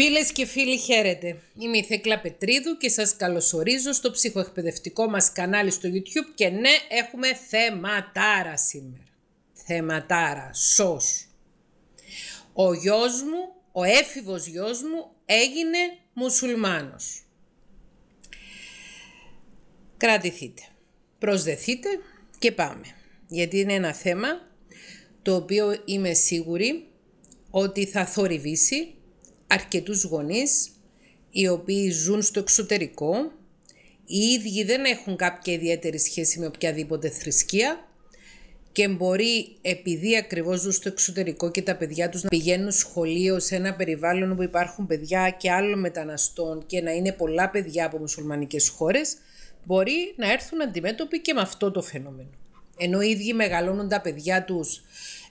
Φίλες και φίλοι, χαίρετε. Είμαι η Θέκλα Πετρίδου και σας καλωσορίζω στο ψυχοεκπαιδευτικό μας κανάλι στο YouTube. Και ναι, έχουμε θεματάρα σήμερα. Θεματάρα, σος. Ο γιος μου, ο έφηβος γιος μου, έγινε μουσουλμάνος. Κρατηθείτε, προσδεθείτε και πάμε. Γιατί είναι ένα θέμα το οποίο είμαι σίγουρη ότι θα θορυβήσει αρκετούς γονείς οι οποίοι ζουν στο εξωτερικό, οι ίδιοι δεν έχουν κάποια ιδιαίτερη σχέση με οποιαδήποτε θρησκεία και μπορεί επειδή ακριβώς ζουν στο εξωτερικό και τα παιδιά τους να πηγαίνουν σχολείο σε ένα περιβάλλον όπου υπάρχουν παιδιά και άλλων μεταναστών και να είναι πολλά παιδιά από μουσουλμανικές χώρες, μπορεί να έρθουν αντιμέτωποι και με αυτό το φαινόμενο. Ενώ οι ίδιοι μεγαλώνουν τα παιδιά τους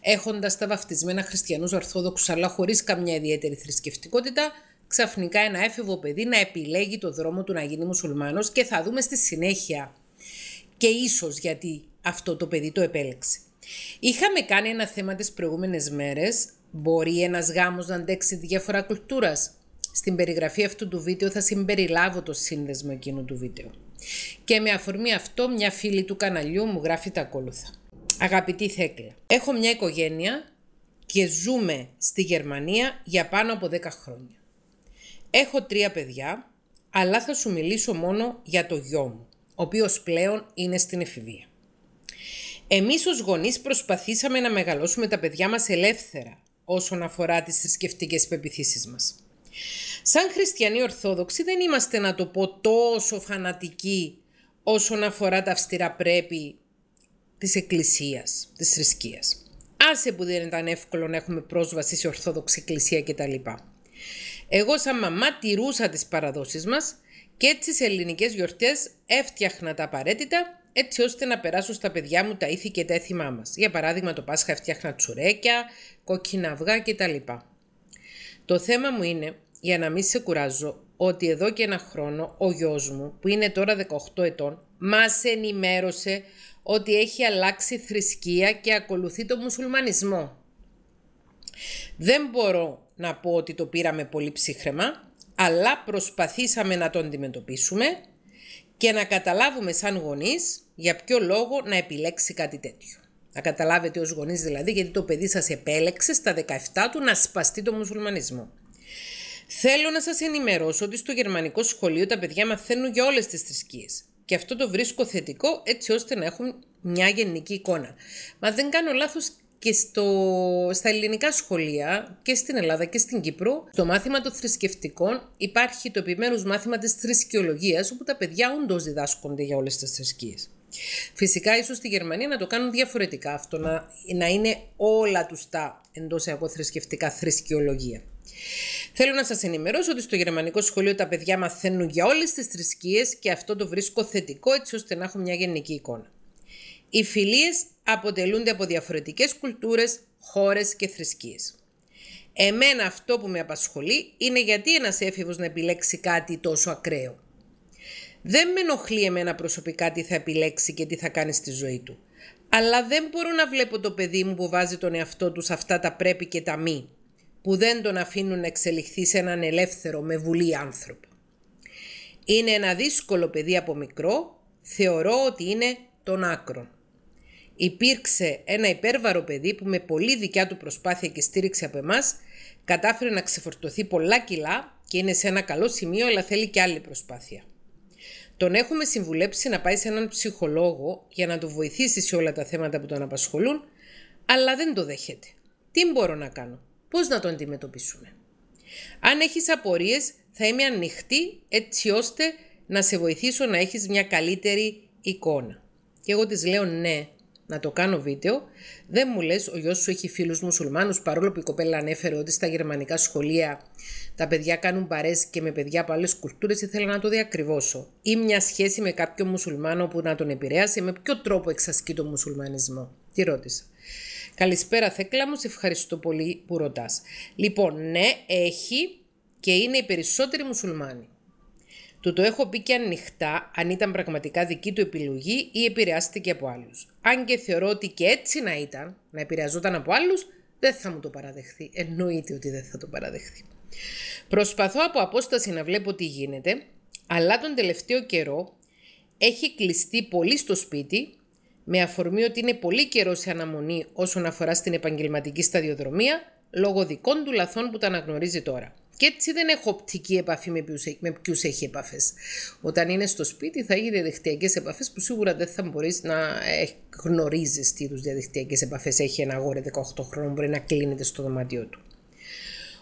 Έχοντας τα βαφτισμένα χριστιανούς Ορθόδοξους, αλλά χωρίς καμιά ιδιαίτερη θρησκευτικότητα, ξαφνικά ένα έφηβο παιδί να επιλέγει το δρόμο του να γίνει μουσουλμάνος και θα δούμε στη συνέχεια και ίσως γιατί αυτό το παιδί το επέλεξε. Είχαμε κάνει ένα θέμα τις προηγούμενες μέρες: μπορεί ένας γάμος να αντέξει διάφορα κουλτούρας. Στην περιγραφή αυτού του βίντεο θα συμπεριλάβω το σύνδεσμο εκείνου του βίντεο. Και με αφορμή αυτό μια φίλη του καναλιού μου γράφει τα ακόλουθα. Αγαπητή Θέκλα, έχω μια οικογένεια και ζούμε στη Γερμανία για πάνω από 10 χρόνια. Έχω τρία παιδιά, αλλά θα σου μιλήσω μόνο για το γιο μου, ο οποίος πλέον είναι στην εφηβεία. Εμείς ως γονείς προσπαθήσαμε να μεγαλώσουμε τα παιδιά μας ελεύθερα όσον αφορά τις θρησκευτικές πεπιθήσεις μας. Σαν χριστιανοί ορθόδοξοι δεν είμαστε να το πω τόσο φανατικοί όσον αφορά τα αυστηρά πρέπει της εκκλησίας, της θρησκείας. Άσε που δεν ήταν εύκολο να έχουμε πρόσβαση σε Ορθόδοξη Εκκλησία κτλ. Εγώ σαν μαμά τηρούσα τις παραδόσεις μας και έτσι σε ελληνικές γιορτές έφτιαχνα τα απαραίτητα έτσι ώστε να περάσω στα παιδιά μου τα ήθη και τα έθιμά μας. Για παράδειγμα το Πάσχα έφτιαχνα τσουρέκια, κόκκινα αυγά κτλ. Το θέμα μου είναι, για να μην σε κουράζω, ότι εδώ και ένα χρόνο ο γιος μου που είναι τώρα 18 ετών μας ενημέρωσε ότι έχει αλλάξει θρησκεία και ακολουθεί το μουσουλμανισμό. Δεν μπορώ να πω ότι το πήραμε πολύ ψύχρεμα, αλλά προσπαθήσαμε να το αντιμετωπίσουμε και να καταλάβουμε σαν γονείς για ποιο λόγο να επιλέξει κάτι τέτοιο. Να καταλάβετε ως γονείς δηλαδή γιατί το παιδί σας επέλεξε στα 17 του να σπαστεί το μουσουλμανισμό. Θέλω να σας ενημερώσω ότι στο γερμανικό σχολείο τα παιδιά μαθαίνουν για όλες τις θρησκείες. Και αυτό το βρίσκω θετικό έτσι ώστε να έχουν μια γενική εικόνα. Μα δεν κάνω λάθος και στο, στα ελληνικά σχολεία και στην Ελλάδα και στην Κύπρο στο μάθημα των θρησκευτικών υπάρχει το επιμέρους μάθημα της θρησκεολογίας όπου τα παιδιά όντως διδάσκονται για όλες τις θρησκείες. Φυσικά, ίσως στη Γερμανία να το κάνουν διαφορετικά αυτό, να, να είναι όλα του τα εντό εγώ θρησκευτικά θρησκεολογία. Θέλω να σας ενημερώσω ότι στο γερμανικό σχολείο τα παιδιά μαθαίνουν για όλες τις θρησκείες και αυτό το βρίσκω θετικό έτσι ώστε να έχω μια γενική εικόνα. Οι φιλίες αποτελούνται από διαφορετικές κουλτούρες χώρες και θρησκείες. Εμένα αυτό που με απασχολεί είναι γιατί ένας έφηβος να επιλέξει κάτι τόσο ακραίο. Δεν με ενοχλεί εμένα προσωπικά τι θα επιλέξει και τι θα κάνει στη ζωή του. Αλλά δεν μπορώ να βλέπω το παιδί μου που βάζει τον εαυτό του σε αυτά τα πρέπει και τα μη, που δεν τον αφήνουν να εξελιχθεί σε έναν ελεύθερο με βουλή άνθρωπο. Είναι ένα δύσκολο παιδί από μικρό, θεωρώ ότι είναι τον άκρο. Υπήρξε ένα υπέρβαρο παιδί που με πολλή δικιά του προσπάθεια και στήριξη από εμάς κατάφερε να ξεφορτωθεί πολλά κιλά και είναι σε ένα καλό σημείο αλλά θέλει και άλλη προσπάθεια. Τον έχουμε συμβουλέψει να πάει σε έναν ψυχολόγο για να του βοηθήσει σε όλα τα θέματα που τον απασχολούν, αλλά δεν το δέχεται. Τι μπορώ να κάνω, πώς να τον αντιμετωπίσουμε. Αν έχεις απορίες θα είμαι ανοιχτή έτσι ώστε να σε βοηθήσω να έχεις μια καλύτερη εικόνα. Και εγώ της λέω ναι, να το κάνω βίντεο, δεν μου λες ο γιος σου έχει φίλους μουσουλμάνους παρόλο που η κοπέλα ανέφερε ότι στα γερμανικά σχολεία τα παιδιά κάνουν παρές και με παιδιά από άλλες κουλτούρες ήθελα να το διακριβώσω. Ή μια σχέση με κάποιο μουσουλμάνο που να τον επηρέασε με ποιο τρόπο εξασκεί τον μουσουλμανισμό. Τι ρώτησα. Καλησπέρα Θέκλα μου, σε ευχαριστώ πολύ που ρωτάς. Λοιπόν, ναι, έχει και είναι οι περισσότεροι μουσουλμάνοι. Του το έχω πει και ανοιχτά αν ήταν πραγματικά δική του επιλογή ή επηρεάστηκε από άλλους. Αν και θεωρώ ότι και έτσι να ήταν, να επηρεαζόταν από άλλους, δεν θα μου το παραδεχθεί. Εννοείται ότι δεν θα το παραδεχθεί. Προσπαθώ από απόσταση να βλέπω τι γίνεται, αλλά τον τελευταίο καιρό έχει κλειστεί πολύ στο σπίτι με αφορμή ότι είναι πολύ καιρό σε αναμονή όσον αφορά στην επαγγελματική σταδιοδρομία λόγω δικών του λαθών που τα αναγνωρίζει τώρα. Και έτσι δεν έχω οπτική επαφή με ποιους, με ποιους έχει επαφές. Όταν είναι στο σπίτι θα έχει διαδικτυακές επαφές που σίγουρα δεν θα μπορείς να ε, γνωρίζεις τι είδους διαδικτυακές επαφές έχει ένα αγόρι 18 χρόνων μπορεί να κλείνεται στο δωμάτιό του.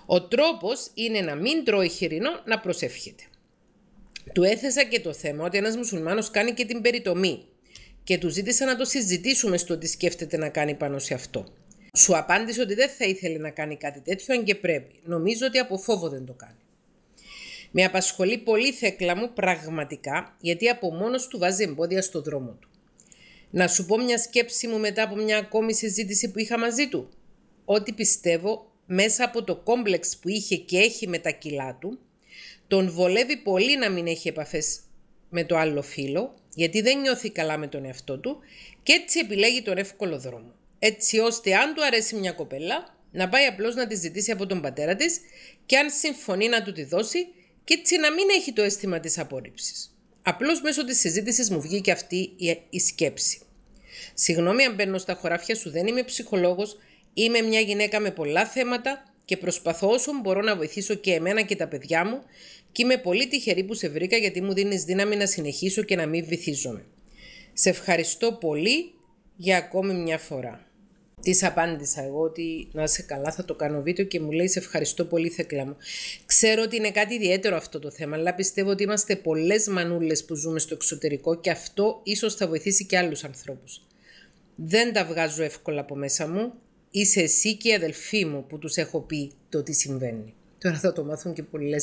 Ο τρόπος είναι να μην τρώει χοιρινό, να προσεύχεται. Του έθεσα και το θέμα ότι ένας μουσουλμάνος κάνει και την περιτομή και του ζήτησα να το συζητήσουμε στο τι σκέφτεται να κάνει πάνω σε αυτό. Σου απάντησε ότι δεν θα ήθελε να κάνει κάτι τέτοιο, αν και πρέπει. Νομίζω ότι από φόβο δεν το κάνει. Με απασχολεί πολύ θέκλα μου πραγματικά, γιατί από μόνος του βάζει εμπόδια στο δρόμο του. Να σου πω μια σκέψη μου μετά από μια ακόμη συζήτηση που είχα μαζί του. Ότι πιστεύω μέσα από το κόμπλεξ που είχε και έχει με τα κιλά του, τον βολεύει πολύ να μην έχει επαφές με το άλλο φίλο, γιατί δεν νιώθει καλά με τον εαυτό του και έτσι επιλέγει τον εύκολο δρόμο έτσι ώστε αν του αρέσει μια κοπέλα να πάει απλώς να τη ζητήσει από τον πατέρα της και αν συμφωνεί να του τη δώσει και έτσι να μην έχει το αίσθημα της απόρριψη. Απλώς μέσω της συζήτησης μου βγήκε αυτή η σκέψη. Συγγνώμη αν μπαίνω στα χωράφια σου, δεν είμαι ψυχολόγος, είμαι μια γυναίκα με πολλά θέματα και προσπαθώ όσο μπορώ να βοηθήσω και εμένα και τα παιδιά μου και είμαι πολύ τυχερή που σε βρήκα γιατί μου δίνεις δύναμη να συνεχίσω και να μην βυθίζομαι. Σε ευχαριστώ πολύ για ακόμη μια φορά. Τη απάντησα εγώ ότι να είσαι καλά, θα το κάνω βίντεο και μου λέει σε ευχαριστώ πολύ, Θεκλά μου. Ξέρω ότι είναι κάτι ιδιαίτερο αυτό το θέμα, αλλά πιστεύω ότι είμαστε πολλές μανούλες που ζούμε στο εξωτερικό και αυτό ίσως θα βοηθήσει και άλλους ανθρώπους. Δεν τα βγάζω εύκολα από μέσα μου. Είσαι εσύ και οι αδελφοί μου που τους έχω πει το τι συμβαίνει. Τώρα θα το μάθουν και πολλές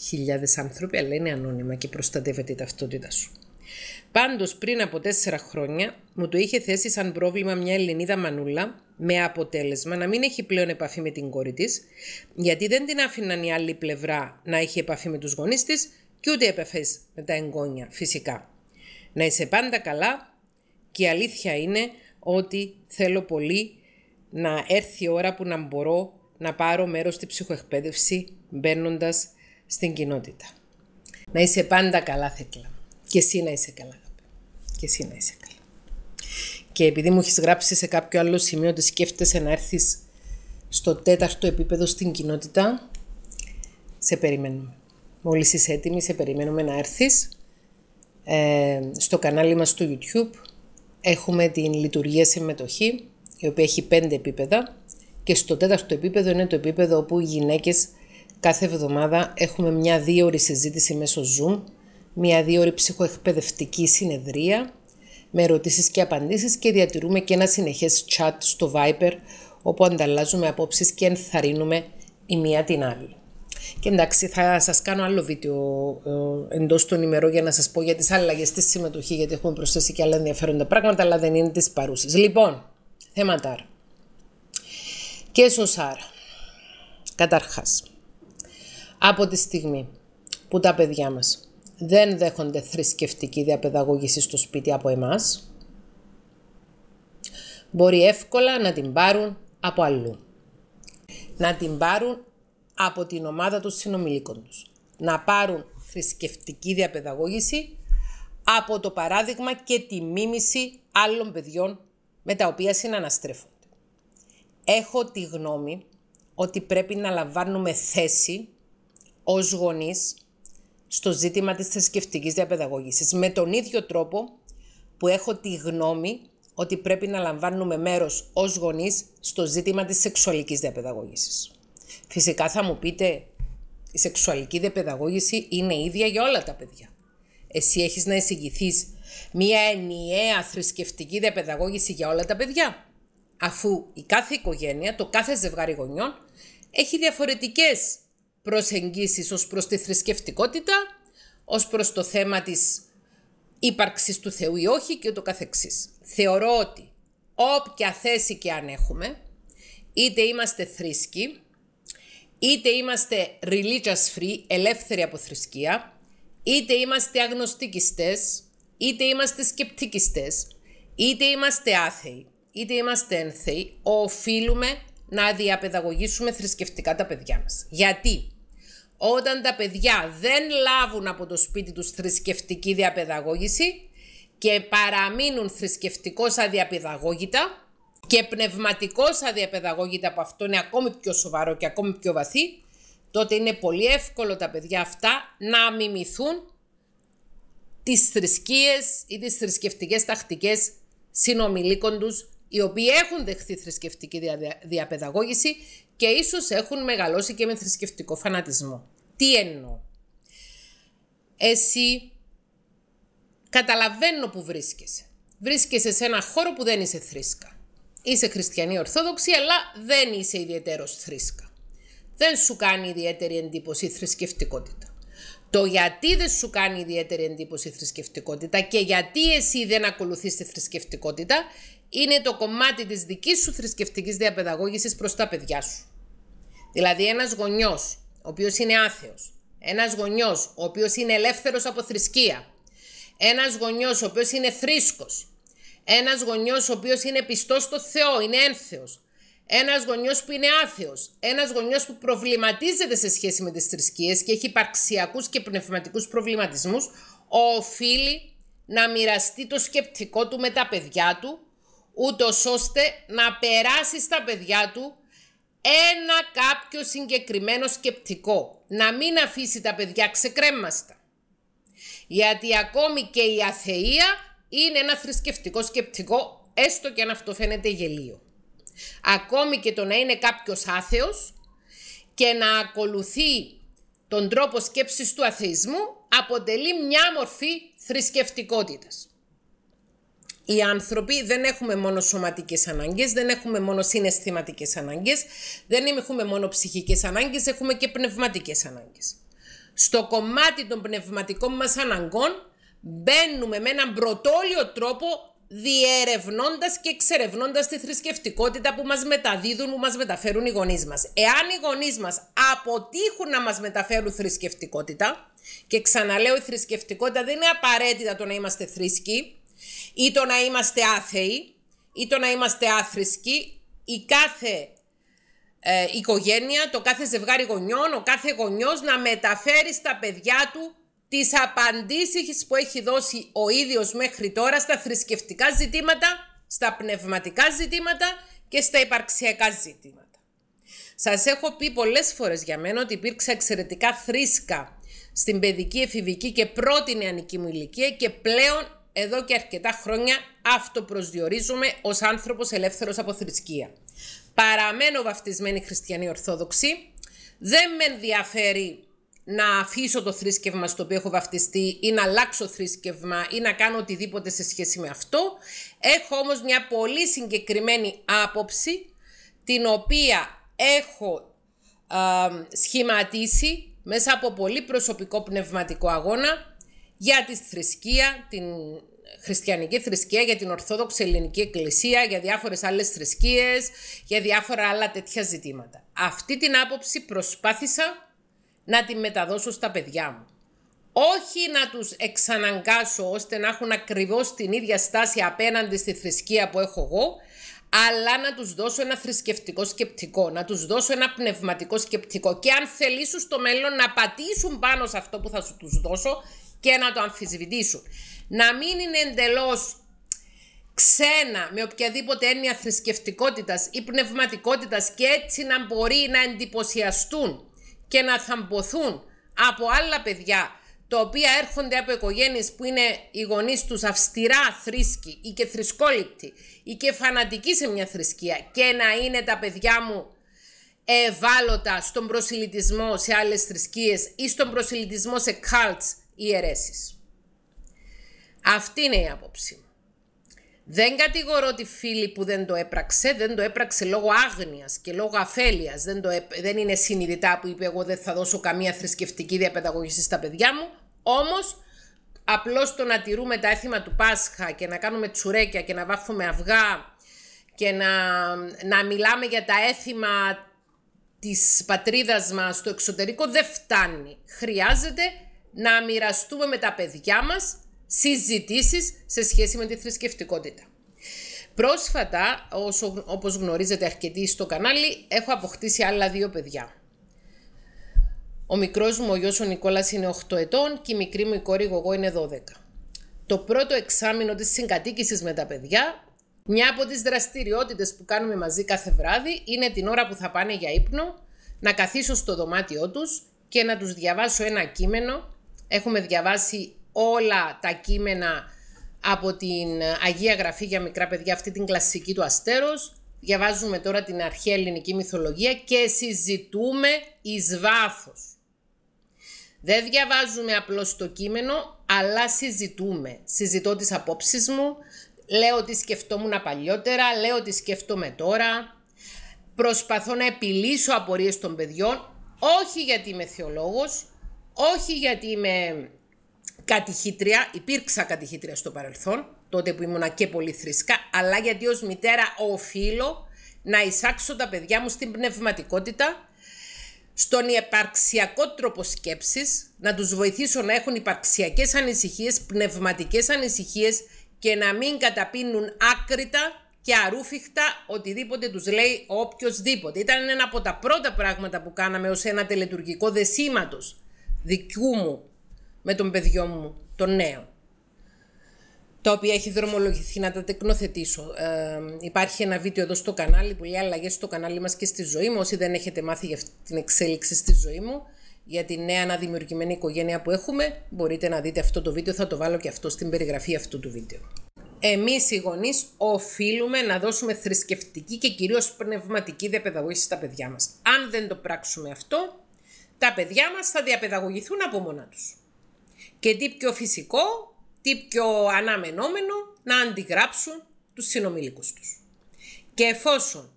χιλιάδες άνθρωποι, αλλά είναι ανώνυμα και προστατεύεται η ταυτότητά σου. Πάντως πριν από τέσσερα χρόνια μου το είχε θέσει σαν πρόβλημα μια Ελληνίδα μανούλα με αποτέλεσμα να μην έχει πλέον επαφή με την κόρη της, γιατί δεν την άφηναν η άλλη πλευρά να έχει επαφή με τους γονείς της και ούτε επαφές με τα εγγόνια φυσικά. Να είσαι πάντα καλά και η αλήθεια είναι ότι θέλω πολύ να έρθει η ώρα που να μπορώ να πάρω μέρος στη ψυχοεκπαίδευση μπαίνοντας στην κοινότητα. Να είσαι πάντα καλά, Θέκλα. Και εσύ να είσαι καλά, αγάπη. Και εσύ να είσαι καλά. Και επειδή μου έχεις γράψει σε κάποιο άλλο σημείο ότι σκέφτεσαι να έρθεις στο τέταρτο επίπεδο στην κοινότητα, σε περιμένουμε. Μόλις είσαι έτοιμη, σε περιμένουμε να έρθεις. ε, στο κανάλι μας στο YouTube. Έχουμε την λειτουργία συμμετοχή, η οποία έχει πέντε επίπεδα και στο τέταρτο επίπεδο είναι το επίπεδο όπου οι γυναίκες κάθε εβδομάδα έχουμε μια δύο ώρη συζήτηση μέσω Zoom μία δύο ψυχοεκπαιδευτική συνεδρία με ερωτήσεις και απαντήσεις και διατηρούμε και ένα συνεχές chat στο Viper όπου ανταλλάζουμε απόψεις και ενθαρρύνουμε η μία την άλλη. Και εντάξει, θα σας κάνω άλλο βίντεο ε, εντός των ημερών για να σας πω για τις αλλαγές στη συμμετοχή, γιατί έχουμε προσθέσει και άλλα ενδιαφέροντα πράγματα, αλλά δεν είναι της παρούσης. Λοιπόν, θέματα. Και σωσάρ. Καταρχάς, από τη στιγμή που τα παιδιά μας δεν δέχονται θρησκευτική διαπαιδαγώγηση στο σπίτι από εμάς, μπορεί εύκολα να την πάρουν από αλλού. Να την πάρουν από την ομάδα των συνομιλίκων τους. Να πάρουν θρησκευτική διαπαιδαγώγηση από το παράδειγμα και τη μίμηση άλλων παιδιών με τα οποία συναναστρέφονται. Έχω τη γνώμη ότι πρέπει να λαμβάνουμε θέση ως γονείς στο ζήτημα της θρησκευτικής διαπαιδαγώγησης. Με τον ίδιο τρόπο που έχω τη γνώμη ότι πρέπει να λαμβάνουμε μέρος ως γονείς στο ζήτημα της σεξουαλικής διαπαιδαγώγησης. Φυσικά θα μου πείτε, η σεξουαλική διαπαιδαγώγηση είναι ίδια για όλα τα παιδιά. Εσύ έχεις να εισηγηθείς μια ενιαία θρησκευτική διαπαιδαγώγηση για όλα τα παιδιά. Αφού η κάθε οικογένεια, το κάθε ζευγάρι γονιών, έχει διαφορετικές προσεγγίσεις ως προς τη θρησκευτικότητα, ως προς το θέμα της ύπαρξης του Θεού ή όχι και το καθεξής. Θεωρώ ότι όποια θέση και αν έχουμε, είτε είμαστε θρήσκοι, είτε είμαστε religious free, ελεύθεροι από θρησκεία, είτε είμαστε αγνωστικιστές, είτε είμαστε σκεπτικιστές, είτε είμαστε άθεοι, είτε είμαστε ένθεοι, οφείλουμε να διαπαιδαγωγήσουμε θρησκευτικά τα παιδιά μας. Γιατί όταν τα παιδιά δεν λάβουν από το σπίτι τους θρησκευτική διαπαιδαγώγηση και παραμείνουν θρησκευτικώς αδιαπαιδαγώγητα και πνευματικώς αδιαπαιδαγώγητα που αυτό είναι ακόμη πιο σοβαρό και ακόμη πιο βαθύ, τότε είναι πολύ εύκολο τα παιδιά αυτά να μιμηθούν τις θρησκείες ή τις θρησκευτικές τακτικές συνομιλίκων τους οι οποίοι έχουν δεχθεί θρησκευτική διαπαιδαγώγηση και ίσως έχουν μεγαλώσει και με θρησκευτικό φανατισμό. Τι εννοώ. Εσύ καταλαβαίνω που βρίσκεσαι. Βρίσκεσαι σε ένα χώρο που δεν είσαι θρήσκα. Είσαι χριστιανή ορθόδοξη, αλλά δεν είσαι ιδιαίτερος θρήσκα. Δεν σου κάνει ιδιαίτερη εντύπωση η θρησκευτικότητα. Το γιατί δεν σου κάνει ιδιαίτερη εντύπωση η θρησκευτικότητα και γιατί εσύ δεν ακολουθείς τη θρησκευτικότητα είναι το κομμάτι της δικής σου θρησκευτικής διαπαιδαγώγησης προς τα παιδιά σου. Δηλαδή ένας γονιός ο οποίος είναι άθεος, ένας γονιός ο οποίος είναι ελεύθερος από θρησκεία, ένας γονιός ο οποίος είναι θρήσκος, ένας γονιός ο οποίος είναι πιστός στο Θεό, είναι ένθεος, ένας γονιός που είναι άθεος, ένας γονιός που προβληματίζεται σε σχέση με τις θρησκείες και έχει υπαρξιακούς και πνευματικούς προβληματισμούς, οφείλει να μοιραστεί το σκεπτικό του με τα παιδιά του ούτως ώστε να περάσει στα παιδιά του ένα κάποιο συγκεκριμένο σκεπτικό. Να μην αφήσει τα παιδιά ξεκρέμαστα. Γιατί ακόμη και η αθεία είναι ένα θρησκευτικό σκεπτικό, έστω και αν αυτό φαίνεται γελίο. Ακόμη και το να είναι κάποιος άθεος και να ακολουθεί τον τρόπο σκέψης του αθεισμού αποτελεί μια μορφή θρησκευτικότητας οι άνθρωποι δεν έχουμε μόνο σωματικές ανάγκες, δεν έχουμε μόνο συναισθηματικές ανάγκες, δεν έχουμε μόνο ψυχικές ανάγκες, έχουμε και πνευματικές ανάγκες. Στο κομμάτι των πνευματικών μας αναγκών μπαίνουμε με έναν πρωτόλιο τρόπο διερευνώντας και εξερευνώντας τη θρησκευτικότητα που μας μεταδίδουν, που μας μεταφέρουν οι γονείς μας. Εάν οι γονείς μας αποτύχουν να μας μεταφέρουν θρησκευτικότητα, και ξαναλέω η θρησκευτικότητα δεν είναι απαραίτητα το να είμαστε θρησκοί, ή το να είμαστε άθεοι ή το να είμαστε άθρησκοι η κάθε ε, οικογένεια, το κάθε ζευγάρι γονιών, ο κάθε γονιός να μεταφέρει στα παιδιά του τις απαντήσεις που έχει δώσει ο ίδιος μέχρι τώρα στα θρησκευτικά ζητήματα, στα πνευματικά ζητήματα και στα υπαρξιακά ζητήματα. Σας έχω πει πολλές φορές για μένα ότι υπήρξα εξαιρετικά θρήσκα στην παιδική, εφηβική και πρώτη νεανική μου ηλικία και πλέον εδώ και αρκετά χρόνια αυτοπροσδιορίζομαι ως άνθρωπος ελεύθερος από θρησκεία. Παραμένω βαφτισμένη χριστιανή ορθόδοξη, δεν με ενδιαφέρει να αφήσω το θρήσκευμα στο οποίο έχω βαφτιστεί ή να αλλάξω θρήσκευμα ή να κάνω οτιδήποτε σε σχέση με αυτό. Έχω όμως μια πολύ συγκεκριμένη άποψη την οποία έχω σχηματίσει μέσα από πολύ προσωπικό πνευματικό αγώνα για τη θρησκεία, την χριστιανική θρησκεία, για την Ορθόδοξη Ελληνική Εκκλησία, για διάφορες άλλες θρησκείες, για διάφορα άλλα τέτοια ζητήματα. Αυτή την άποψη προσπάθησα να τη μεταδώσω στα παιδιά μου. Όχι να τους εξαναγκάσω ώστε να έχουν ακριβώς την ίδια στάση απέναντι στη θρησκεία που έχω εγώ, αλλά να τους δώσω ένα θρησκευτικό σκεπτικό, να τους δώσω ένα πνευματικό σκεπτικό και αν θελήσουν στο μέλλον να πατήσουν πάνω σε αυτό που θα σου τους δώσω και να το αμφισβητήσουν. Να μην είναι εντελώς ξένα με οποιαδήποτε έννοια θρησκευτικότητας ή πνευματικότητας και έτσι να μπορεί να εντυπωσιαστούν και να θαμποθούν από άλλα παιδιά τα οποία έρχονται από οικογένειες που είναι οι γονείς τους αυστηρά θρήσκοι ή και θρησκόληπτοι ή και φανατικοί σε μια θρησκεία και να είναι τα παιδιά μου ευάλωτα στον προσιλητισμό σε άλλες θρησκείες ή στον προσιλητισμό σε cults ιερέσεις. Αυτή είναι η άποψη Δεν κατηγορώ τη φίλη που δεν το έπραξε, δεν το έπραξε λόγω άγνοιας και λόγω αφέλειας. Δεν, το, δεν είναι συνειδητά που είπε εγώ δεν θα δώσω καμία θρησκευτική διαπαιδαγωγήση στα παιδιά μου, όμως απλώς το να τηρούμε τα έθιμα του Πάσχα και να κάνουμε τσουρέκια και να βάφουμε αυγά και να, να μιλάμε για τα έθιμα της πατρίδας μας στο εξωτερικό δεν φτάνει. Χρειάζεται να μοιραστούμε με τα παιδιά μας συζητήσεις σε σχέση με τη θρησκευτικότητα. Πρόσφατα, όσο, όπως γνωρίζετε αρκετοί στο κανάλι, έχω αποκτήσει άλλα δύο παιδιά. Ο μικρός μου ο γιος ο Νικόλας είναι 8 ετών και η μικρή μου η κόρη εγώ είναι 12. Το πρώτο εξάμεινο της συγκατοίκησης με τα παιδιά, μια από τις δραστηριότητες που κάνουμε μαζί κάθε βράδυ είναι την ώρα που θα πάνε για ύπνο, να καθίσω στο δωμάτιό τους και να τους διαβάσω ένα κείμενο Έχουμε διαβάσει όλα τα κείμενα από την Αγία Γραφή για μικρά παιδιά, αυτή την κλασική του Αστέρος. Διαβάζουμε τώρα την αρχαία ελληνική μυθολογία και συζητούμε εις βάθος. Δεν διαβάζουμε απλώς το κείμενο, αλλά συζητούμε. Συζητώ τις απόψεις μου, λέω τι σκεφτόμουν παλιότερα, λέω τι σκέφτομαι τώρα. Προσπαθώ να επιλύσω απορίες των παιδιών, όχι γιατί είμαι θεολόγος, όχι γιατί είμαι κατηχήτρια, υπήρξα κατηχήτρια στο παρελθόν, τότε που ήμουνα και πολύ θρησκά, αλλά γιατί ως μητέρα οφείλω να εισάξω τα παιδιά μου στην πνευματικότητα, στον υπαρξιακό τρόπο σκέψης, να τους βοηθήσω να έχουν υπαρξιακές ανησυχίες, πνευματικές ανησυχίες και να μην καταπίνουν άκρητα και αρούφιχτα οτιδήποτε τους λέει οποιοδήποτε. Ήταν ένα από τα πρώτα πράγματα που κάναμε ως ένα τελετουργικό δεσίματος δικού μου με τον παιδιό μου, τον νέο. το οποίο έχει δρομολογηθεί να τα τεκνοθετήσω. Ε, υπάρχει ένα βίντεο εδώ στο κανάλι που λέει αλλαγές στο κανάλι μας και στη ζωή μου. Όσοι δεν έχετε μάθει για την εξέλιξη στη ζωή μου, για τη νέα αναδημιουργημένη οικογένεια που έχουμε, μπορείτε να δείτε αυτό το βίντεο. Θα το βάλω και αυτό στην περιγραφή αυτού του βίντεο. Εμείς οι γονείς οφείλουμε να δώσουμε θρησκευτική και κυρίως πνευματική διαπαιδαγώγηση στα παιδιά μας. Αν δεν το πράξουμε αυτό, τα παιδιά μας θα διαπαιδαγωγηθούν από μόνα τους. Και τι πιο φυσικό, τι πιο αναμενόμενο να αντιγράψουν τους συνομήλικους τους. Και εφόσον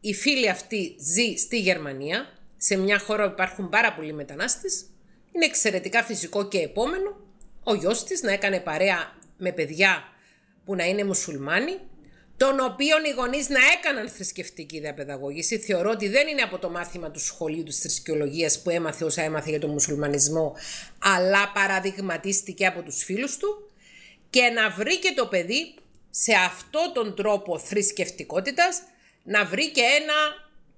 η φίλη αυτή ζει στη Γερμανία, σε μια χώρα που υπάρχουν πάρα πολλοί μετανάστες, είναι εξαιρετικά φυσικό και επόμενο ο γιος της να έκανε παρέα με παιδιά που να είναι μουσουλμάνοι τον οποίο οι γονείς να έκαναν θρησκευτική διαπαιδαγώγηση. Θεωρώ ότι δεν είναι από το μάθημα του σχολείου της θρησκεολογίας που έμαθε όσα έμαθε για τον μουσουλμανισμό, αλλά παραδειγματίστηκε από τους φίλους του και να βρει και το παιδί σε αυτό τον τρόπο θρησκευτικότητας να βρει και ένα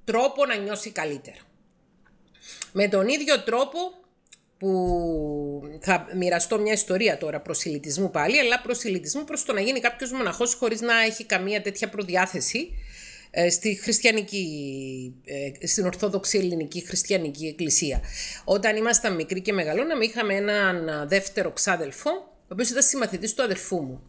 τρόπο να νιώσει καλύτερα. Με τον ίδιο τρόπο που θα μοιραστώ μια ιστορία τώρα προσιλητισμού πάλι, αλλά προσιλητισμού προς το να γίνει κάποιος μοναχός χωρίς να έχει καμία τέτοια προδιάθεση ε, στη χριστιανική, ε, στην Ορθόδοξη Ελληνική Χριστιανική Εκκλησία. Όταν ήμασταν μικροί και μεγαλώναμε είχαμε έναν δεύτερο ξάδελφο, ο οποίος ήταν συμμαθητής του αδερφού μου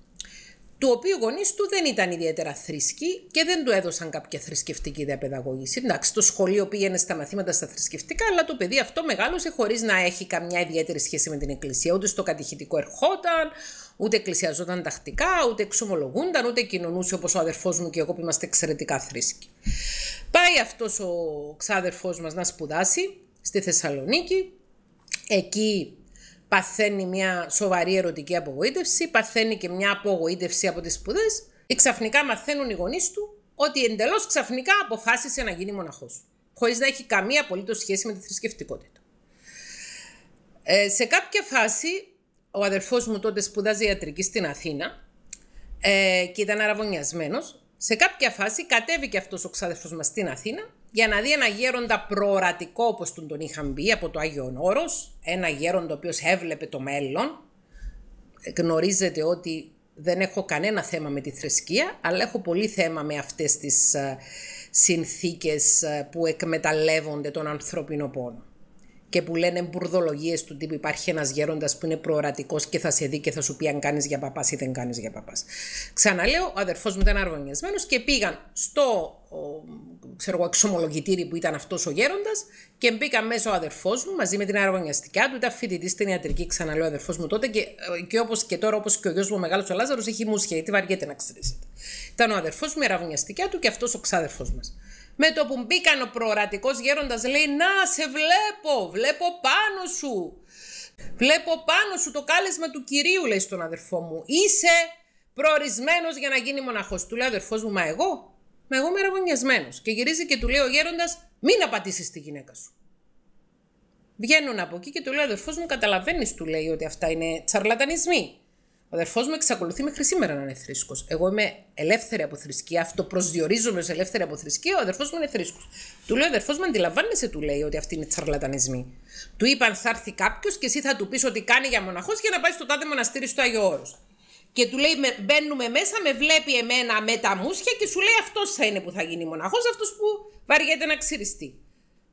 του οποίου οι γονείς του δεν ήταν ιδιαίτερα θρησκοί και δεν του έδωσαν κάποια θρησκευτική διαπαιδαγώγηση. Εντάξει, το σχολείο πήγαινε στα μαθήματα στα θρησκευτικά, αλλά το παιδί αυτό μεγάλωσε χωρίς να έχει καμιά ιδιαίτερη σχέση με την Εκκλησία. Ούτε στο κατηχητικό ερχόταν, ούτε εκκλησιαζόταν τακτικά, ούτε εξομολογούνταν, ούτε κοινωνούσε όπως ο αδερφός μου και εγώ που είμαστε εξαιρετικά θρησκοί. Πάει αυτός ο ξάδερφός μας να σπουδάσει στη Θεσσαλονίκη. Εκεί παθαίνει μια σοβαρή ερωτική απογοήτευση, παθαίνει και μια απογοήτευση από τις σπουδές. ή ξαφνικά μαθαίνουν οι γονείς του ότι εντελώς ξαφνικά αποφάσισε να γίνει μοναχός, χωρίς να έχει καμία απολύτως σχέση με τη θρησκευτικότητα. Ε, σε κάποια φάση, ο αδερφός μου τότε σπουδάζει ιατρική στην Αθήνα ε, και ήταν αραβωνιασμένος, σε κάποια φάση κατέβηκε αυτός ο ξάδερφος μας στην Αθήνα για να δει ένα γέροντα προορατικό όπως τον, τον είχαν πει από το Άγιον Όρος, ένα γέροντα ο οποίος έβλεπε το μέλλον. Γνωρίζετε ότι δεν έχω κανένα θέμα με τη θρησκεία, αλλά έχω πολύ θέμα με αυτές τις ε, συνθήκες ε, που εκμεταλλεύονται τον ανθρώπινο πόνο και που λένε μπουρδολογίες του τύπου υπάρχει ένας γέροντας που είναι προορατικός και θα σε δει και θα σου πει αν κάνεις για παπάς ή δεν κάνεις για παπάς. Ξαναλέω, ο αδερφός μου ήταν αρβανιασμένο και πήγαν στο ο, ξέρω, εξομολογητήρι που ήταν αυτός ο γέροντας και μπήκα μέσα ο αδερφός μου μαζί με την αρβανιαστικά του. Ήταν φοιτητής στην ιατρική, ξαναλέω, ο αδερφός μου τότε και, ε, και όπως και τώρα, όπως και ο γιος μου ο μεγάλος ο Λάζαρος έχει μουσια, γιατί βαριέται να ξέρεις. Ήταν ο αδερφός μου, η του και αυτός ο ξάδερφός μας. Με το που μπήκαν ο προορατικός γέροντας λέει «Να, σε βλέπω, βλέπω πάνω σου». Βλέπω πάνω σου το κάλεσμα του Κυρίου, λέει στον αδερφό μου. Είσαι προορισμένος για να γίνει μοναχός. Του λέει ο αδερφός μου, μα εγώ. Μα εγώ είμαι ραβωνιασμένος. Και γυρίζει και του λέει ο γέροντας, μην απατήσεις τη γυναίκα σου. Βγαίνουν από εκεί και του λέει ο αδερφός μου, καταλαβαίνεις, του λέει ότι αυτά είναι τσαρλατανισμοί. Ο αδερφός μου εξακολουθεί μέχρι σήμερα να είναι θρήσκος. Εγώ είμαι ελεύθερη από θρησκεία, αυτοπροσδιορίζομαι ως ελεύθερη από θρησκεία, ο αδερφός μου είναι θρήσκος. Του λέει ο αδερφός μου, αντιλαμβάνεσαι, του λέει ότι αυτοί είναι τσαρλατανισμοί. Του είπαν, θα έρθει κάποιος και εσύ θα του πεις ότι κάνει για μοναχός για να πάει στο τάδε μοναστήρι στο Άγιο Όρος. Και του λέει: Μπαίνουμε μέσα, με βλέπει εμένα με τα μουσια και σου λέει: Αυτός θα είναι που θα γίνει μοναχός, αυτός που βαριέται να ξυριστεί.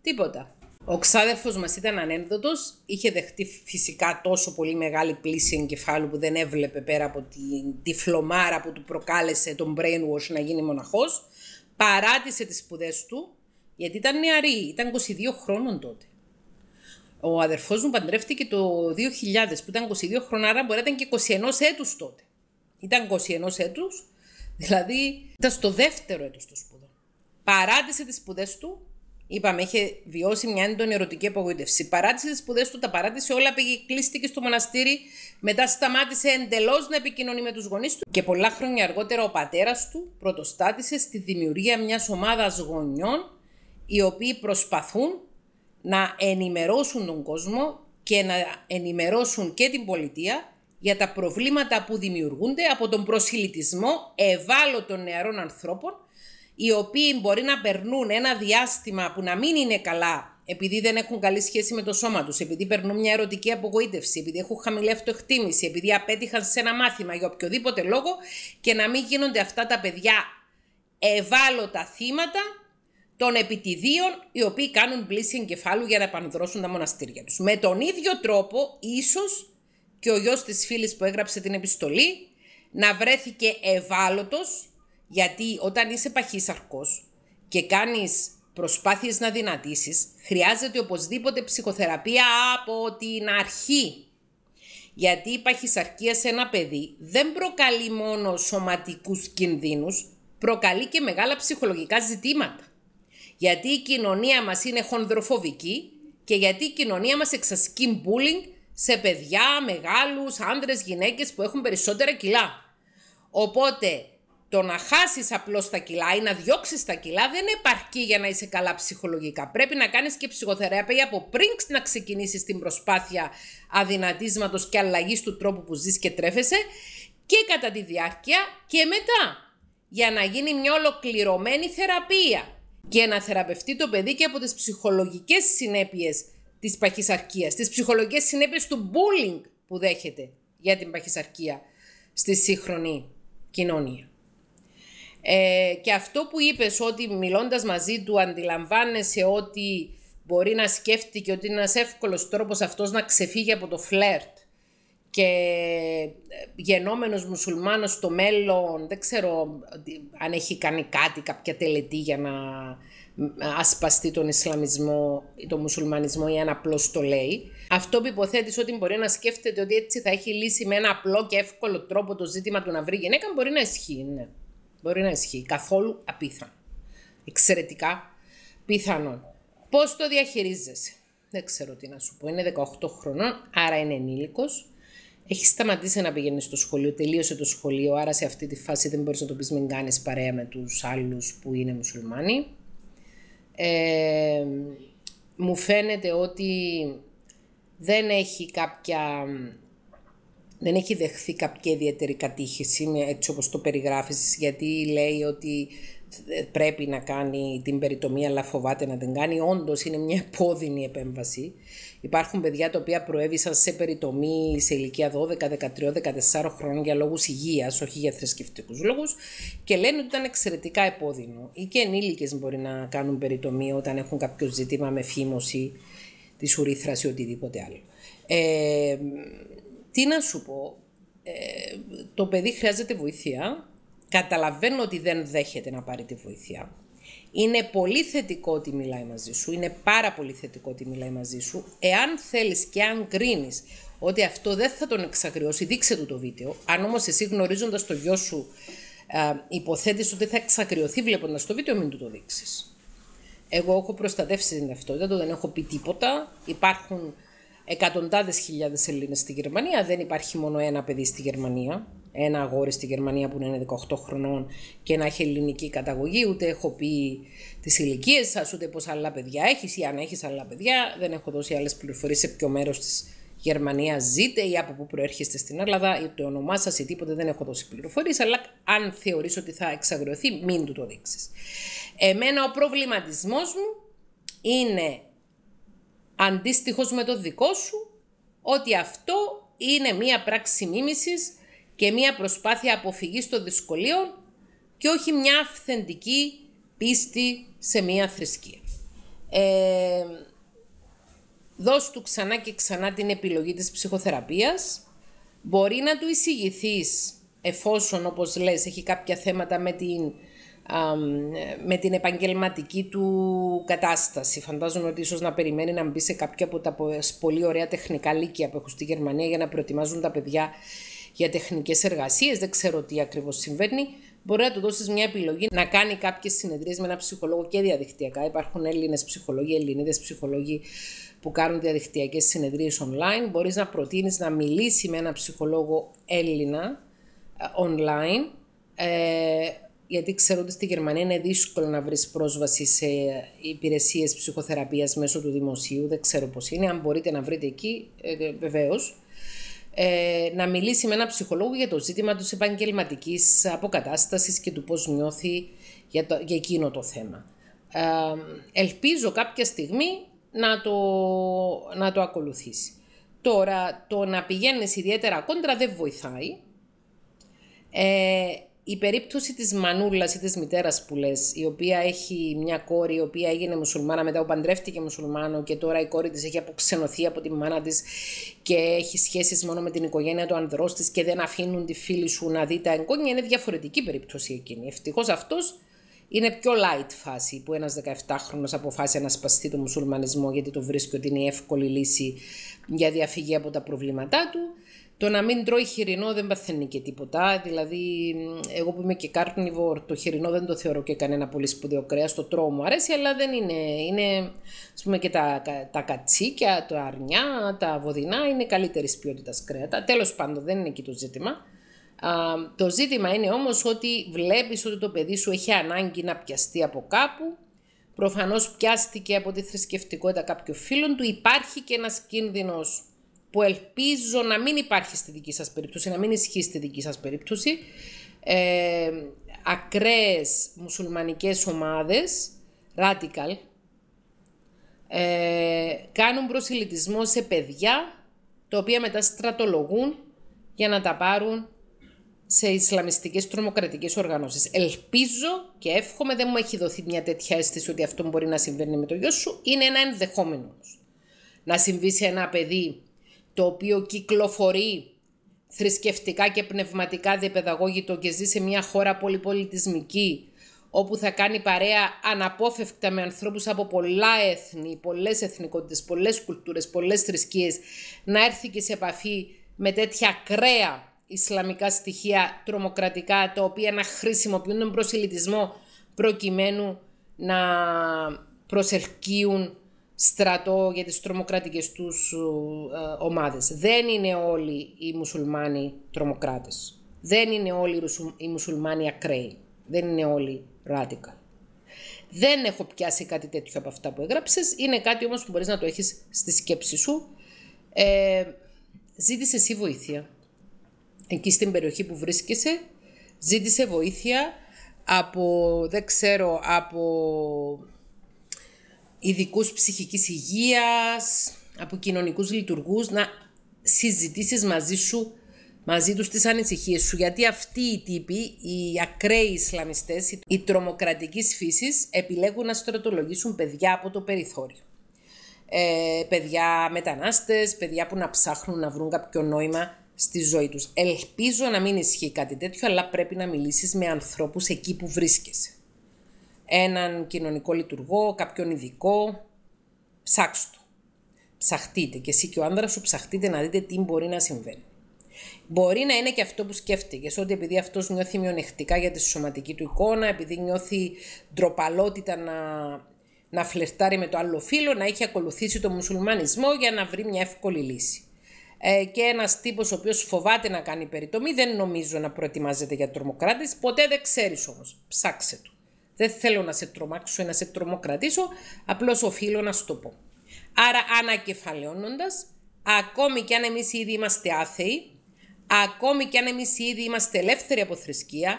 Τίποτα. Ο ξάδερφος μας ήταν ανένδοτος, είχε δεχτεί φυσικά τόσο πολύ μεγάλη πλήση εγκεφάλου που δεν έβλεπε πέρα από την τυφλωμάρα που του προκάλεσε τον brainwash να γίνει μοναχός. Παράτησε τις σπουδές του, γιατί ήταν νεαρή, ήταν 22 χρόνων τότε. Ο αδερφός μου παντρεύτηκε το 2000 που ήταν 22 χρόνια, άρα μπορεί να ήταν και 21 έτους τότε. Ήταν 21 έτους, δηλαδή ήταν στο δεύτερο έτος το σπούδο. Παράτησε τις σπουδές του Είπαμε, είχε βιώσει μια έντονη ερωτική απογοήτευση. Παράτησες τι σπουδές του, τα παράτησε όλα, πήγε, κλείστηκε στο μοναστήρι. Μετά σταμάτησε εντελώς να επικοινωνεί με τους γονείς του. Και πολλά χρόνια αργότερα ο πατέρας του πρωτοστάτησε στη δημιουργία μιας ομάδας γονιών, οι οποίοι προσπαθούν να ενημερώσουν τον κόσμο και να ενημερώσουν και την πολιτεία για τα προβλήματα που δημιουργούνται από τον προσιλητισμό ευάλωτων νεαρών ανθρώπων οι οποίοι μπορεί να περνούν ένα διάστημα που να μην είναι καλά επειδή δεν έχουν καλή σχέση με το σώμα τους, επειδή περνούν μια ερωτική απογοήτευση, επειδή έχουν χαμηλή αυτοεκτίμηση, επειδή απέτυχαν σε ένα μάθημα για οποιοδήποτε λόγο και να μην γίνονται αυτά τα παιδιά ευάλωτα θύματα των επιτιδίων οι οποίοι κάνουν πλήση εγκεφάλου για να επανδρώσουν τα μοναστήρια τους. Με τον ίδιο τρόπο, ίσως και ο γιος της φίλης που έγραψε την επιστολή να βρέθηκε ευάλωτος γιατί όταν είσαι παχύσαρκος και κάνεις προσπάθειες να δυνατήσεις, χρειάζεται οπωσδήποτε ψυχοθεραπεία από την αρχή. Γιατί η παχυσαρκία σε ένα παιδί δεν προκαλεί μόνο σωματικούς κινδύνους, προκαλεί και μεγάλα ψυχολογικά ζητήματα. Γιατί η κοινωνία μας είναι χονδροφοβική και γιατί η κοινωνία μας εξασκεί bullying σε παιδιά, μεγάλους, άνδρες, γυναίκες που έχουν περισσότερα κιλά. Οπότε το να χάσεις απλώς τα κιλά ή να διώξεις τα κιλά δεν επαρκεί για να είσαι καλά ψυχολογικά. Πρέπει να κάνεις και ψυχοθεραπεία από πριν να ξεκινήσεις την προσπάθεια αδυνατίσματος και αλλαγής του τρόπου που ζεις και τρέφεσαι και κατά τη διάρκεια και μετά για να γίνει μια ολοκληρωμένη θεραπεία και να θεραπευτεί το παιδί και από τις ψυχολογικές συνέπειες της παχυσαρκίας, τις ψυχολογικές συνέπειες του bullying που δέχεται για την παχυσαρκία στη σύγχρονη κοινωνία. Ε, και αυτό που είπες ότι μιλώντας μαζί του αντιλαμβάνεσαι ότι μπορεί να σκέφτηκε ότι είναι ένας εύκολος τρόπος αυτός να ξεφύγει από το φλερτ και ε, γενόμενος μουσουλμάνος στο μέλλον, δεν ξέρω αν έχει κάνει κάτι, κάποια τελετή για να ε, ασπαστεί τον Ισλαμισμό ή τον μουσουλμανισμό ή αν απλώς το λέει. Αυτό που υποθέτεις ότι μπορεί να σκέφτεται ότι έτσι θα έχει λύσει με ένα απλό και εύκολο τρόπο το ζήτημα του να βρει γυναίκα μπορεί να ισχύει. Ναι. Μπορεί να ισχύει. Καθόλου απίθανο. Εξαιρετικά πιθανό. Πώς το διαχειρίζεσαι. Δεν ξέρω τι να σου πω. Είναι 18 χρονών, άρα είναι ενήλικος. Έχεις σταματήσει να πηγαίνεις στο σχολείο, τελείωσε το σχολείο, άρα σε αυτή τη φάση δεν μπορείς να το πεις μην κάνεις παρέα με τους άλλους που είναι μουσουλμάνοι. Ε, μου φαίνεται ότι δεν έχει κάποια δεν έχει δεχθεί κάποια ιδιαίτερη κατήχηση έτσι όπως το περιγράφεις γιατί λέει ότι ε, πρέπει να κάνει την περιτομή αλλά φοβάται να την κάνει. Όντως είναι μια επώδυνη επέμβαση. Υπάρχουν παιδιά τα οποία προέβησαν σε περιτομή σε ηλικία 12, 13, 14 χρόνων για λόγους υγείας, όχι για θρησκευτικούς λόγους και λένε ότι ήταν εξαιρετικά επώδυνο. Ή και ενήλικες μπορεί να κάνουν περιτομή όταν έχουν κάποιο ζήτημα με φήμωση της ουρήθρας ή οτιδήποτε άλλο. Ε, τι να σου πω, ε, το παιδί χρειάζεται βοήθεια, καταλαβαίνω ότι δεν δέχεται να πάρει τη βοήθεια. Είναι πολύ θετικό ότι μιλάει μαζί σου, είναι πάρα πολύ θετικό ότι μιλάει μαζί σου. Εάν θέλεις και αν κρίνεις ότι αυτό δεν θα τον εξακριώσει, δείξε του το βίντεο. Αν όμως εσύ γνωρίζοντας το γιο σου ε, υποθέτεις ότι θα εξακριωθεί βλέποντας το βίντεο, μην του το δείξεις. Εγώ έχω προστατεύσει την ταυτότητα δεν έχω πει τίποτα. Υπάρχουν εκατοντάδες χιλιάδες Έλληνες στη Γερμανία. Δεν υπάρχει μόνο ένα παιδί στη Γερμανία. Ένα αγόρι στη Γερμανία που είναι 18 χρονών και να έχει ελληνική καταγωγή. Ούτε έχω πει τις ηλικίες σας, ούτε πόσα άλλα παιδιά έχεις ή αν έχεις άλλα παιδιά. Δεν έχω δώσει άλλες πληροφορίες σε ποιο μέρος της Γερμανίας ζείτε ή από πού προέρχεστε στην Ελλάδα ή το όνομά σας ή τίποτε. Δεν έχω δώσει πληροφορίες. Αλλά αν θεωρείς ότι θα εξαγριωθεί, μην του το δείξεις. Εμένα ο προβληματισμός μου είναι αντίστοιχος με το δικό σου, ότι αυτό είναι μία πράξη μίμησης και μία προσπάθεια αποφυγής των δυσκολίων και όχι μια αυθεντική πίστη σε μία θρησκεία. Ε, δώσ' του ξανά και ξανά την επιλογή της ψυχοθεραπείας. Μπορεί να του εισηγηθείς εφόσον, όπως λες, έχει κάποια θέματα με την με την επαγγελματική του κατάσταση. Φαντάζομαι ότι ίσως να περιμένει να μπει σε κάποια από τα πολύ ωραία τεχνικά λύκεια που έχουν στη Γερμανία για να προετοιμάζουν τα παιδιά για τεχνικές εργασίες. Δεν ξέρω τι ακριβώς συμβαίνει. Μπορεί να του δώσεις μια επιλογή να κάνει κάποιες συνεδρίες με ένα ψυχολόγο και διαδικτυακά. Υπάρχουν Έλληνες ψυχολόγοι, Ελληνίδες ψυχολόγοι που κάνουν διαδικτυακές συνεδρίες online. Μπορείς να προτείνεις να μιλήσει με ένα ψυχολόγο Έλληνα ε, online. Ε, γιατί ξέρω ότι στη Γερμανία είναι δύσκολο να βρεις πρόσβαση σε υπηρεσίες ψυχοθεραπείας μέσω του δημοσίου, δεν ξέρω πώς είναι, αν μπορείτε να βρείτε εκεί, βεβαίω. Ε, βεβαίως. Ε, να μιλήσει με έναν ψυχολόγο για το ζήτημα της επαγγελματικής αποκατάστασης και του πώς νιώθει για, το, για εκείνο το θέμα. Ε, ελπίζω κάποια στιγμή να το, να το ακολουθήσει. Τώρα, το να πηγαίνεις ιδιαίτερα κόντρα δεν βοηθάει. Ε, η περίπτωση της μανούλας ή της μητέρας που λες, η οποία έχει μια κόρη η οποία έγινε μουσουλμάνα, μετά που παντρεύτηκε μουσουλμάνο και τώρα η κόρη της έχει αποξενωθεί από τη μάνα της και έχει σχέσεις μόνο με την οικογένεια του ανδρός της και δεν αφήνουν τη φίλη σου να δει τα εγγόνια, είναι διαφορετική περίπτωση εκείνη. Ευτυχώς αυτός είναι πιο light φάση που ένας 17χρονος αποφάσισε να σπαστεί το μουσουλμανισμό γιατί το βρίσκει ότι είναι η εύκολη λύση για διαφυγή από τα προβλήματά του το να μην τρώει χοιρινό δεν παθαίνει και τίποτα. Δηλαδή, εγώ που είμαι και κάρνιβορ, το χοιρινό δεν το θεωρώ και κανένα πολύ σπουδαίο κρέας. Το τρώω μου αρέσει, αλλά δεν είναι. Είναι, ας πούμε, και τα, τα κατσίκια, τα αρνιά, τα βοδινά είναι καλύτερης ποιότητας κρέατα. Τέλος πάντων, δεν είναι εκεί το ζήτημα. Α, το ζήτημα είναι όμως ότι βλέπεις ότι το παιδί σου έχει ανάγκη να πιαστεί από κάπου. Προφανώς πιάστηκε από τη θρησκευτικότητα κάποιου φίλων του. Υπάρχει και ένας κίνδυνος που ελπίζω να μην υπάρχει στη δική σας περίπτωση, να μην ισχύει στη δική σας περίπτωση, ε, ακραίες μουσουλμανικές ομάδες, radical, ε, κάνουν προσιλητισμό σε παιδιά, τα οποία μετά στρατολογούν για να τα πάρουν σε Ισλαμιστικές τρομοκρατικές οργανώσεις. Ελπίζω και εύχομαι, δεν μου έχει δοθεί μια τέτοια αίσθηση ότι αυτό μπορεί να συμβαίνει με το γιο σου, είναι ένα ενδεχόμενο. Να συμβεί σε ένα παιδί το οποίο κυκλοφορεί θρησκευτικά και πνευματικά διεπαιδαγώγητο και ζει σε μια χώρα πολυπολιτισμική, όπου θα κάνει παρέα αναπόφευκτα με ανθρώπους από πολλά έθνη, πολλές εθνικότητες, πολλές κουλτούρες, πολλές θρησκείες, να έρθει και σε επαφή με τέτοια κρέα ισλαμικά στοιχεία τρομοκρατικά, τα οποία να χρησιμοποιούν τον προσελητισμό προκειμένου να προσελκύουν στρατό για τις τρομοκρατικές τους ε, ομάδες. Δεν είναι όλοι οι μουσουλμάνοι τρομοκράτες. Δεν είναι όλοι οι μουσουλμάνοι ακραίοι. Δεν είναι όλοι radical. Δεν έχω πιάσει κάτι τέτοιο από αυτά που έγραψες. Είναι κάτι όμως που μπορείς να το έχεις στη σκέψη σου. Ε, ζήτησε εσύ βοήθεια. Εκεί στην περιοχή που βρίσκεσαι, ζήτησε βοήθεια από, δεν ξέρω, από ειδικούς ψυχικής υγείας, από κοινωνικούς λειτουργούς, να συζητήσεις μαζί σου μαζί τους τις ανησυχίες σου, γιατί αυτοί οι τύποι, οι ακραίοι Ισλαμιστές, οι τρομοκρατικής φύσης επιλέγουν να στρατολογήσουν παιδιά από το περιθώριο. Ε, παιδιά μετανάστες, παιδιά που να ψάχνουν να βρουν κάποιο νόημα στη ζωή τους. Ελπίζω να μην ισχύει κάτι τέτοιο, αλλά πρέπει να μιλήσεις με ανθρώπους εκεί που βρίσκεσαι έναν κοινωνικό λειτουργό, κάποιον ειδικό. Ψάξτε το. Ψαχτείτε και εσύ και ο άνδρας σου ψαχτείτε να δείτε τι μπορεί να συμβαίνει. Μπορεί να είναι και αυτό που σκέφτηκες, ότι επειδή αυτός νιώθει μειονεκτικά για τη σωματική του εικόνα, επειδή νιώθει ντροπαλότητα να, να φλερτάρει με το άλλο φίλο, να έχει ακολουθήσει το μουσουλμανισμό για να βρει μια εύκολη λύση. Ε, και ένας τύπος ο οποίος φοβάται να κάνει περιτομή, δεν νομίζω να προετοιμάζεται για τρομοκράτης, ποτέ δεν ξέρεις όμως. Ψάξε το. Δεν θέλω να σε τρομάξω ή να σε τρομοκρατήσω, απλώς οφείλω να σου το πω. Άρα, ανακεφαλαιώνοντας... ακόμη κι αν εμείς ήδη είμαστε άθεοι, ακόμη κι αν εμείς ήδη είμαστε ελεύθεροι από θρησκεία,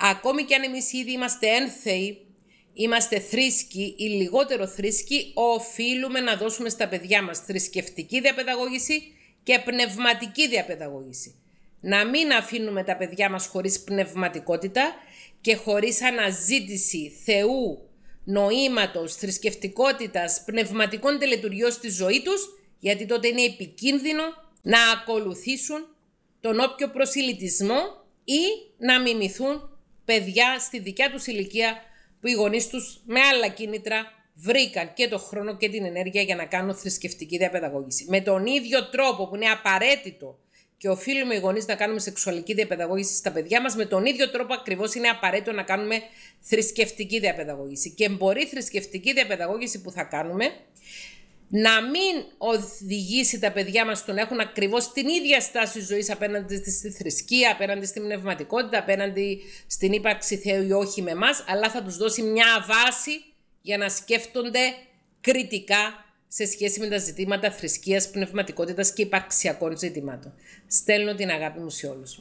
ακόμη κι αν εμείς ήδη είμαστε ένθεοι, είμαστε θρήσκοι ή λιγότερο θρήσκοι, οφείλουμε να δώσουμε στα παιδιά μας θρησκευτική διαπαιδαγώγηση και πνευματική διαπαιδαγώγηση. Να μην αφήνουμε τα παιδιά μας χωρίς πνευματικότητα και χωρίς αναζήτηση Θεού, νοήματος, θρησκευτικότητας, πνευματικών τελετουργιών στη ζωή τους, γιατί τότε είναι επικίνδυνο να ακολουθήσουν τον όποιο προσιλητισμό ή να μιμηθούν παιδιά στη δικιά τους ηλικία που οι γονείς τους με άλλα κίνητρα βρήκαν και το χρόνο και την ενέργεια για να κάνουν θρησκευτική διαπαιδαγώγηση. Με τον ίδιο τρόπο που είναι απαραίτητο και οφείλουμε οι γονείς να κάνουμε σεξουαλική διαπαιδαγώγηση στα παιδιά μας, με τον ίδιο τρόπο ακριβώς είναι απαραίτητο να κάνουμε θρησκευτική διαπαιδαγώγηση. Και μπορεί η θρησκευτική διαπαιδαγώγηση που θα κάνουμε να μην οδηγήσει τα παιδιά μας στο να έχουν ακριβώς την ίδια στάση ζωής απέναντι στη θρησκεία, απέναντι στην πνευματικότητα, απέναντι στην ύπαρξη Θεού ή όχι με εμάς, αλλά θα τους δώσει μια βάση για να σκέφτονται κριτικά σε σχέση με τα ζητήματα θρησκείας, πνευματικότητας και υπαρξιακών ζητημάτων. Στέλνω την αγάπη μου σε όλους.